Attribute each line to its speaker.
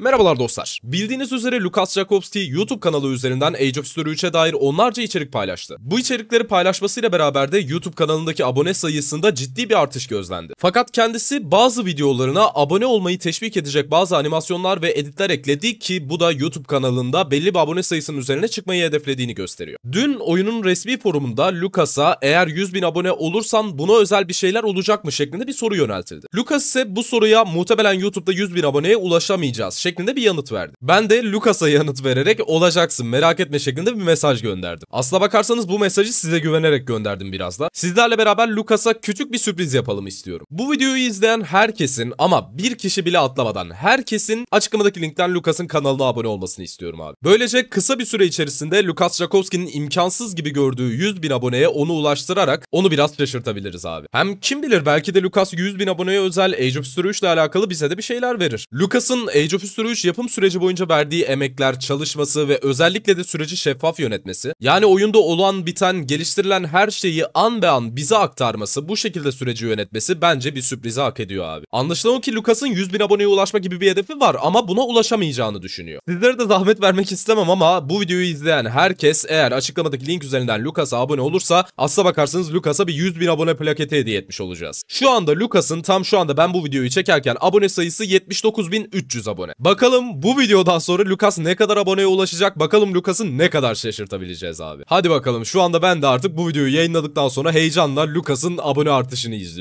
Speaker 1: Merhabalar dostlar. Bildiğiniz üzere Lucas Jakobski YouTube kanalı üzerinden Age of History 3'e dair onlarca içerik paylaştı. Bu içerikleri paylaşmasıyla beraber de YouTube kanalındaki abone sayısında ciddi bir artış gözlendi. Fakat kendisi bazı videolarına abone olmayı teşvik edecek bazı animasyonlar ve editler ekledi ki bu da YouTube kanalında belli bir abone sayısının üzerine çıkmayı hedeflediğini gösteriyor. Dün oyunun resmi forumunda Lucas'a eğer 100 bin abone olursan buna özel bir şeyler olacak mı şeklinde bir soru yöneltildi. Lucas ise bu soruya muhtemelen YouTube'da 100 bin aboneye ulaşamayacağız şeklinde şeklinde bir yanıt verdi. Ben de Lucas'a yanıt vererek olacaksın merak etme şeklinde bir mesaj gönderdim. Aslına bakarsanız bu mesajı size güvenerek gönderdim biraz da. Sizlerle beraber Lucas'a küçük bir sürpriz yapalım istiyorum. Bu videoyu izleyen herkesin ama bir kişi bile atlamadan herkesin açıklamadaki linkten Lucas'ın kanalına abone olmasını istiyorum abi. Böylece kısa bir süre içerisinde Lucas Jakowski'nin imkansız gibi gördüğü 100 bin aboneye onu ulaştırarak onu biraz şaşırtabiliriz abi. Hem kim bilir belki de Lucas 100 bin aboneye özel Age of History ile alakalı bize de bir şeyler verir. Lucas'ın Age of History sürüş, yapım süreci boyunca verdiği emekler, çalışması ve özellikle de süreci şeffaf yönetmesi, yani oyunda olan biten, geliştirilen her şeyi an be an bize aktarması, bu şekilde süreci yönetmesi bence bir sürprizi hak ediyor abi. Anlaşılan o ki Lucas'ın 100 bin aboneye ulaşma gibi bir hedefi var ama buna ulaşamayacağını düşünüyor. Sizlere de zahmet vermek istemem ama bu videoyu izleyen herkes eğer açıklamadaki link üzerinden Lucas'a abone olursa asla bakarsınız Lucas'a bir 100 bin abone plaketi hediye etmiş olacağız. Şu anda Lucas'ın tam şu anda ben bu videoyu çekerken abone sayısı 79.300 abone. Bakalım bu videodan sonra Lucas ne kadar aboneye ulaşacak? Bakalım Lucas'ı ne kadar şaşırtabileceğiz abi. Hadi bakalım şu anda ben de artık bu videoyu yayınladıktan sonra heyecanla Lucas'ın abone artışını izliyorum.